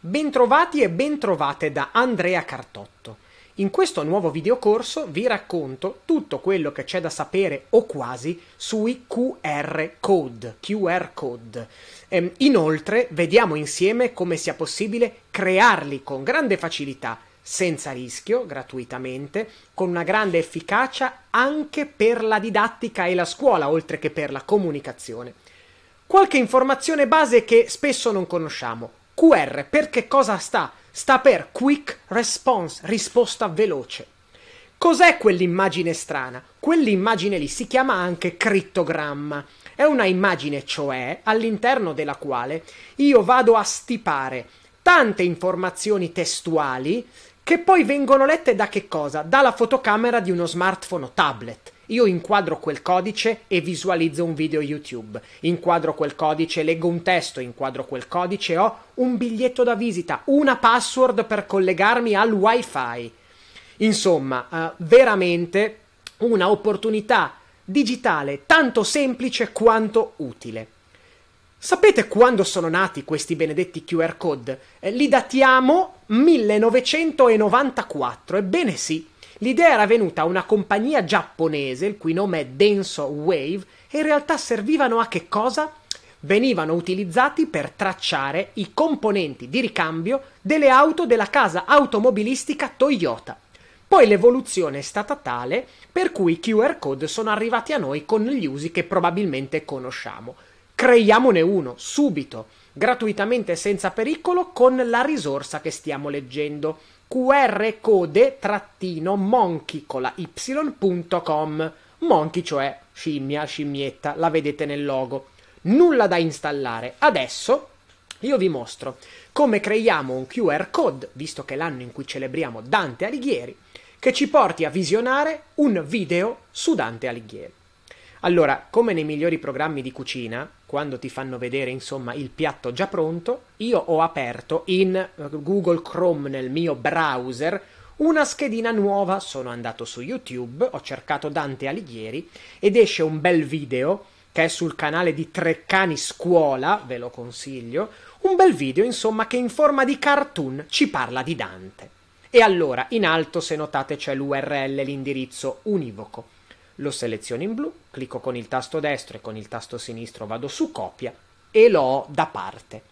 Bentrovati e bentrovate da Andrea Cartotto. In questo nuovo videocorso vi racconto tutto quello che c'è da sapere o quasi sui QR code. QR code. Ehm, inoltre vediamo insieme come sia possibile crearli con grande facilità, senza rischio, gratuitamente, con una grande efficacia anche per la didattica e la scuola, oltre che per la comunicazione. Qualche informazione base che spesso non conosciamo QR per che cosa sta? Sta per Quick Response, risposta veloce. Cos'è quell'immagine strana? Quell'immagine lì si chiama anche crittogramma. È una immagine, cioè, all'interno della quale io vado a stipare tante informazioni testuali che poi vengono lette da che cosa? Dalla fotocamera di uno smartphone o tablet. Io inquadro quel codice e visualizzo un video YouTube. Inquadro quel codice, leggo un testo, inquadro quel codice, ho un biglietto da visita, una password per collegarmi al wifi. Insomma, uh, veramente una opportunità digitale tanto semplice quanto utile. Sapete quando sono nati questi benedetti QR code? Eh, li datiamo 1994, ebbene sì. L'idea era venuta a una compagnia giapponese, il cui nome è Denso Wave, e in realtà servivano a che cosa? Venivano utilizzati per tracciare i componenti di ricambio delle auto della casa automobilistica Toyota. Poi l'evoluzione è stata tale per cui i QR code sono arrivati a noi con gli usi che probabilmente conosciamo. Creiamone uno subito gratuitamente e senza pericolo con la risorsa che stiamo leggendo QR qrcode-monkey con la y.com monkey cioè scimmia, scimmietta, la vedete nel logo nulla da installare adesso io vi mostro come creiamo un QR code visto che è l'anno in cui celebriamo Dante Alighieri che ci porti a visionare un video su Dante Alighieri allora, come nei migliori programmi di cucina, quando ti fanno vedere insomma il piatto già pronto, io ho aperto in eh, Google Chrome nel mio browser una schedina nuova, sono andato su YouTube, ho cercato Dante Alighieri ed esce un bel video che è sul canale di Treccani Scuola, ve lo consiglio, un bel video insomma che in forma di cartoon ci parla di Dante. E allora in alto se notate c'è l'URL, l'indirizzo univoco lo seleziono in blu, clicco con il tasto destro e con il tasto sinistro vado su copia e lo ho da parte.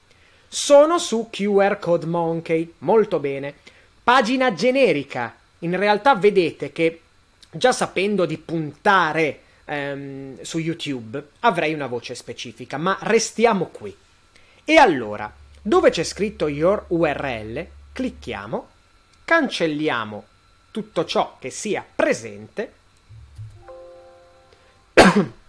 Sono su QR Code Monkey, molto bene. Pagina generica, in realtà vedete che già sapendo di puntare ehm, su YouTube avrei una voce specifica, ma restiamo qui. E allora, dove c'è scritto Your URL, clicchiamo, cancelliamo tutto ciò che sia presente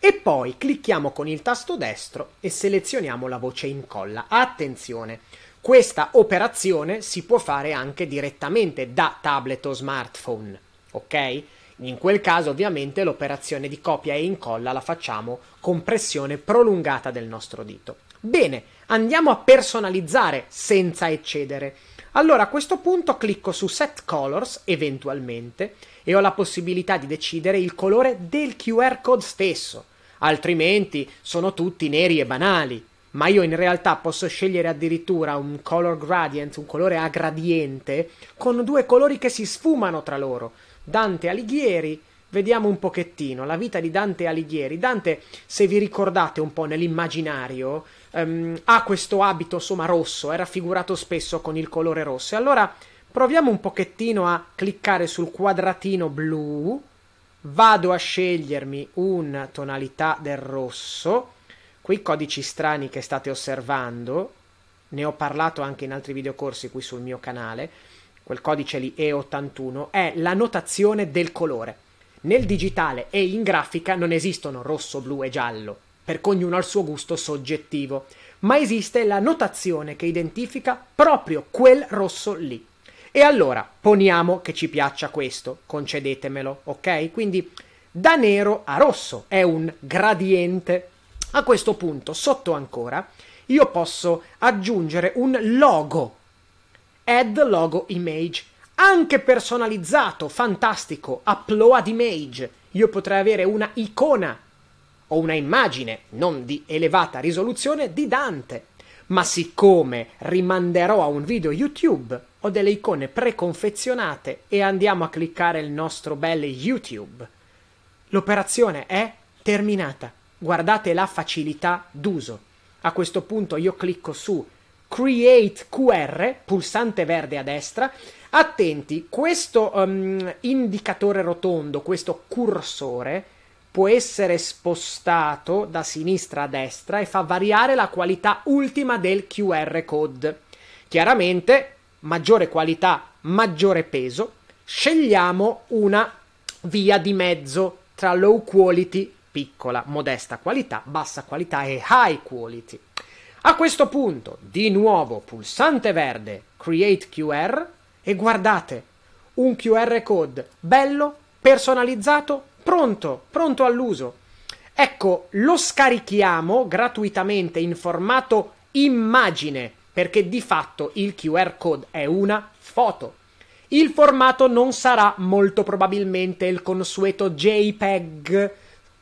E poi clicchiamo con il tasto destro e selezioniamo la voce incolla. Attenzione, questa operazione si può fare anche direttamente da tablet o smartphone, ok? In quel caso ovviamente l'operazione di copia e incolla la facciamo con pressione prolungata del nostro dito. Bene, andiamo a personalizzare senza eccedere. Allora a questo punto clicco su Set Colors eventualmente e ho la possibilità di decidere il colore del QR code stesso, altrimenti sono tutti neri e banali. Ma io in realtà posso scegliere addirittura un color gradient, un colore a gradiente, con due colori che si sfumano tra loro, Dante Alighieri vediamo un pochettino la vita di Dante Alighieri. Dante, se vi ricordate un po' nell'immaginario, ehm, ha questo abito insomma rosso, è raffigurato spesso con il colore rosso. E allora proviamo un pochettino a cliccare sul quadratino blu, vado a scegliermi una tonalità del rosso, quei codici strani che state osservando, ne ho parlato anche in altri videocorsi qui sul mio canale, quel codice lì E81, è la notazione del colore. Nel digitale e in grafica non esistono rosso, blu e giallo, perché ognuno ha il suo gusto soggettivo, ma esiste la notazione che identifica proprio quel rosso lì. E allora, poniamo che ci piaccia questo, concedetemelo, ok? Quindi da nero a rosso è un gradiente. A questo punto, sotto ancora, io posso aggiungere un logo, add logo image, anche personalizzato, fantastico, upload image. Io potrei avere una icona o una immagine, non di elevata risoluzione, di Dante. Ma siccome rimanderò a un video YouTube, ho delle icone preconfezionate e andiamo a cliccare il nostro bel YouTube. L'operazione è terminata. Guardate la facilità d'uso. A questo punto io clicco su Create QR, pulsante verde a destra. Attenti, questo um, indicatore rotondo, questo cursore, può essere spostato da sinistra a destra e fa variare la qualità ultima del QR code. Chiaramente, maggiore qualità, maggiore peso. Scegliamo una via di mezzo tra low quality, piccola, modesta qualità, bassa qualità e high quality. A questo punto, di nuovo pulsante verde, Create QR e guardate, un QR code bello, personalizzato, pronto, pronto all'uso. Ecco, lo scarichiamo gratuitamente in formato immagine, perché di fatto il QR code è una foto. Il formato non sarà molto probabilmente il consueto JPEG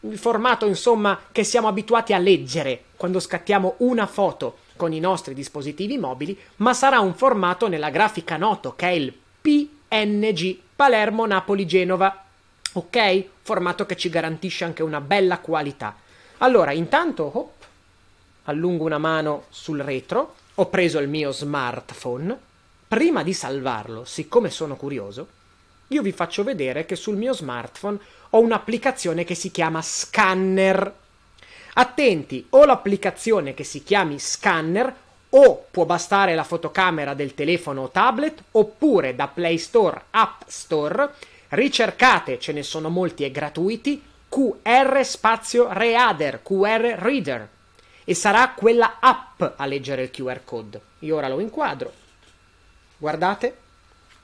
il formato insomma che siamo abituati a leggere quando scattiamo una foto con i nostri dispositivi mobili, ma sarà un formato nella grafica noto che è il PNG Palermo Napoli Genova. Ok? Formato che ci garantisce anche una bella qualità. Allora, intanto oh, allungo una mano sul retro, ho preso il mio smartphone. Prima di salvarlo, siccome sono curioso, io vi faccio vedere che sul mio smartphone ho un'applicazione che si chiama Scanner. Attenti, o l'applicazione che si chiami Scanner o può bastare la fotocamera del telefono o tablet oppure da Play Store, App Store, ricercate, ce ne sono molti e gratuiti, QR spazio Reader, QR Reader e sarà quella app a leggere il QR code. Io ora lo inquadro. Guardate.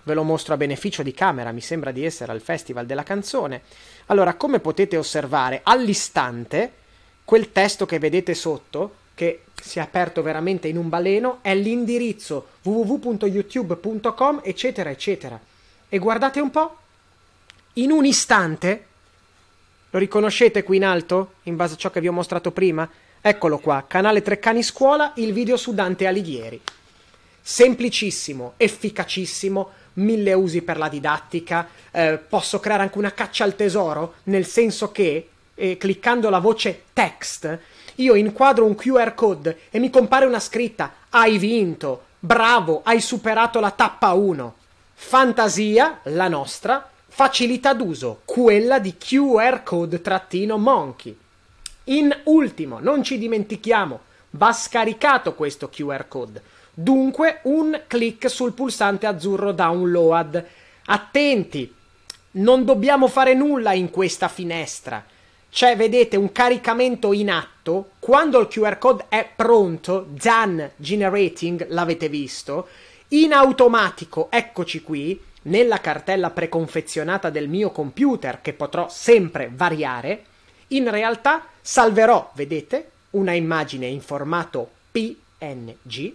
Ve lo mostro a beneficio di camera, mi sembra di essere al Festival della canzone. Allora, come potete osservare, all'istante quel testo che vedete sotto, che si è aperto veramente in un baleno, è l'indirizzo www.youtube.com, eccetera, eccetera. E guardate un po', in un istante, lo riconoscete qui in alto, in base a ciò che vi ho mostrato prima? Eccolo qua, canale Treccani Scuola, il video su Dante Alighieri. Semplicissimo, efficacissimo, mille usi per la didattica, eh, posso creare anche una caccia al tesoro, nel senso che eh, cliccando la voce text io inquadro un QR code e mi compare una scritta hai vinto, bravo, hai superato la tappa 1. Fantasia, la nostra, facilità d'uso, quella di QR code-monkey. trattino In ultimo, non ci dimentichiamo, va scaricato questo QR code dunque un clic sul pulsante azzurro download. Attenti, non dobbiamo fare nulla in questa finestra. C'è, cioè, vedete, un caricamento in atto. Quando il QR code è pronto, done Generating, l'avete visto, in automatico, eccoci qui, nella cartella preconfezionata del mio computer, che potrò sempre variare, in realtà salverò, vedete, una immagine in formato PNG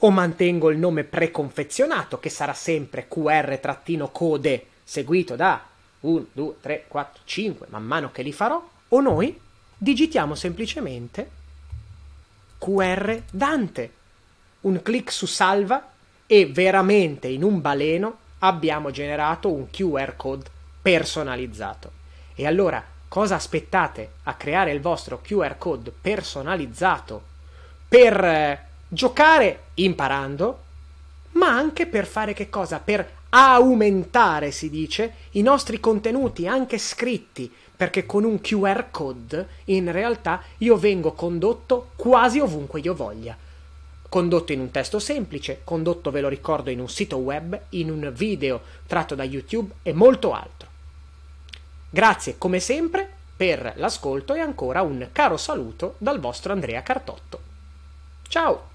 o mantengo il nome preconfezionato che sarà sempre QR-code seguito da 1, 2, 3, 4, 5 man mano che li farò, o noi digitiamo semplicemente QR Dante, un clic su salva e veramente in un baleno abbiamo generato un QR code personalizzato. E allora cosa aspettate a creare il vostro QR code personalizzato per eh, giocare imparando, ma anche per fare che cosa? Per aumentare, si dice, i nostri contenuti anche scritti, perché con un QR code in realtà io vengo condotto quasi ovunque io voglia. Condotto in un testo semplice, condotto, ve lo ricordo, in un sito web, in un video tratto da YouTube e molto altro. Grazie come sempre per l'ascolto e ancora un caro saluto dal vostro Andrea Cartotto. Ciao!